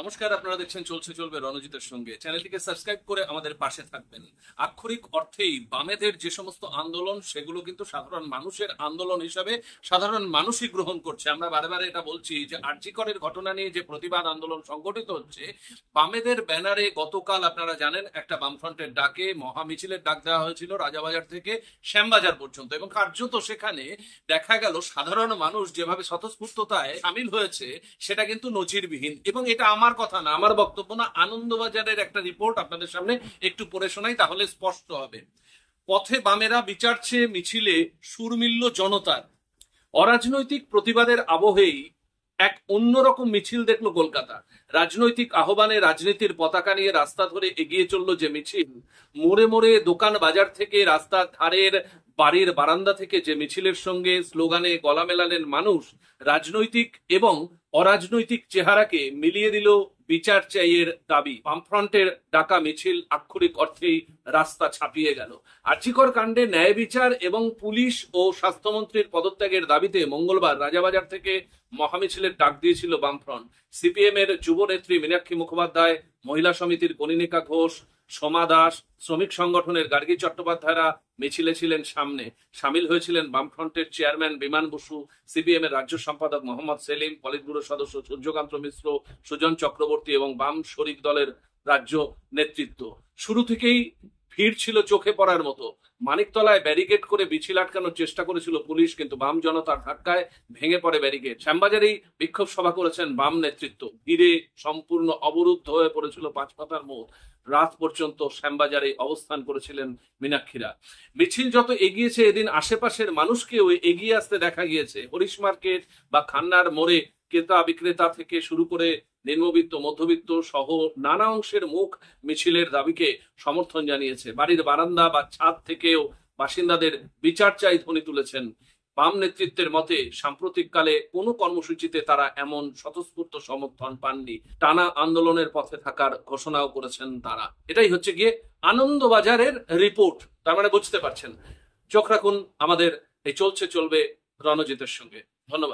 নমস্কার আপনারা দেখছেন চলছে চলবে রণজিতের সঙ্গে চ্যানেলটিকে সাবস্ক্রাইব করে আমাদের পাশে থাকবেন আক্ষরিক অর্থেই বামেদের যে সমস্ত আন্দোলন সেগুলো কিন্তু সাধারণ মানুষের আন্দোলন হিসাবে সাধারণ মানুষই গ্রহণ করছে আমরা বারে বারে এটা বলছি যে আর্যিকরের ঘটনা নিয়ে যে প্রতিবাদ আন্দোলন সংগঠিত হচ্ছে বামেদের ব্যানারে গতকাল আপনারা জানেন একটা বামফ্রন্টের ডাকে মহা মিছিলের ডাক দেওয়া হয়েছিল রাজাবাজার থেকে শ্যামবাজার পর্যন্ত এবং কার্যত সেখানে দেখা গেল সাধারণ মানুষ যেভাবে স্বতঃস্ফূর্ততায় সামিল হয়েছে সেটা কিন্তু নজিরবিহীন এবং এটা আমার আমার কথা না আমার বক্তব্য না আনন্দবাজারের একটা রিপোর্ট আপনাদের সামনে একটু পড়ে শোনাই তাহলে স্পষ্ট হবে পথে বামেরা বিচারছে মিছিলে সুর মিলল জনতার অরাজনৈতিক প্রতিবাদের আবহেই এক অন্যরকম মিছিল দেখলো কলকাতা রাজনৈতিক আহ্বানে রাজনীতির পতাকা নিয়ে রাস্তা ধরে এগিয়ে চলল যে মিছিল মোড়ে মোড়ে দোকান বাজার থেকে রাস্তার ধারের বাড়ির বারান্দা থেকে যে মিছিলের সঙ্গে স্লোগানে গলা মেলালেন মানুষ রাজনৈতিক এবং অরাজনৈতিক চেহারাকে মিলিয়ে দিল বিচার চাইয়ের দাবি বামফ্রন্টের ডাকা মিছিল আক্ষরিক অর্থেই রাস্তা ছাপিয়ে গেল আর্চিকর কাণ্ডে ন্যায় বিচার এবং পুলিশ ও স্বাস্থ্যমন্ত্রীর পদত্যাগের দাবিতে মঙ্গলবার রাজাবাজার থেকে মহামিছিলের ডাক দিয়েছিল বামফ্রন্ট সিপিএম এর যুব নেত্রী মীনাক্ষী মুখোপাধ্যায় মহিলা সমিতির কনিনিকা ঘোষ সোমা দাস শ্রমিক সংগঠনের গার্গী চট্টোপাধ্যায়রা মিছিলে ছিলেন সামনে সামিল হয়েছিলেন বামফ্রন্টের চেয়ারম্যান বিমান বসু সিপিএম এর রাজ্য সম্পাদক মোহাম্মদ সেলিম পলিট ব্যুরো সদস্য সূর্যকান্ত মিশ্র সুজন চক্রবর্তী চক্রবর্তী এবং বাম শরিক দলের রাজ্য নেতৃত্ব শুরু থেকেই ভিড় ছিল চোখে পড়ার মতো মানিকতলায় ব্যারিকেড করে মিছিল আটকানোর চেষ্টা করেছিল পুলিশ কিন্তু বাম জনতার ধাক্কায় ভেঙে পড়ে ব্যারিকেড শ্যামবাজারেই বিক্ষোভ সভা করেছেন বাম নেতৃত্ব ভিড়ে সম্পূর্ণ অবরুদ্ধ হয়ে পড়েছিল পাঁচপাতার মোড় রাত পর্যন্ত শ্যামবাজারে অবস্থান করেছিলেন মিনাক্ষীরা মিছিল যত এগিয়েছে এদিন আশেপাশের মানুষকেও এগিয়ে আসতে দেখা গিয়েছে হরিশ মার্কেট বা খান্নার মোড়ে ক্রেতা বিক্রেতা থেকে শুরু করে নিম্নবিত্ত মধ্যবিত্ত সহ নানা অংশের মুখ মিছিলের দাবিকে সমর্থন জানিয়েছে বাড়ির বারান্দা বা ছাদ থেকেও বাসিন্দাদের বিচার চাই ধ্বনি তুলেছেন বাম নেতৃত্বের মতে সাম্প্রতিককালে কোনো কর্মসূচিতে তারা এমন স্বতঃস্ফূর্ত সমর্থন পাননি টানা আন্দোলনের পথে থাকার ঘোষণাও করেছেন তারা এটাই হচ্ছে গিয়ে আনন্দবাজারের রিপোর্ট তার মানে বুঝতে পারছেন চোখ রাখুন আমাদের এই চলছে চলবে রণজিতের সঙ্গে ধন্যবাদ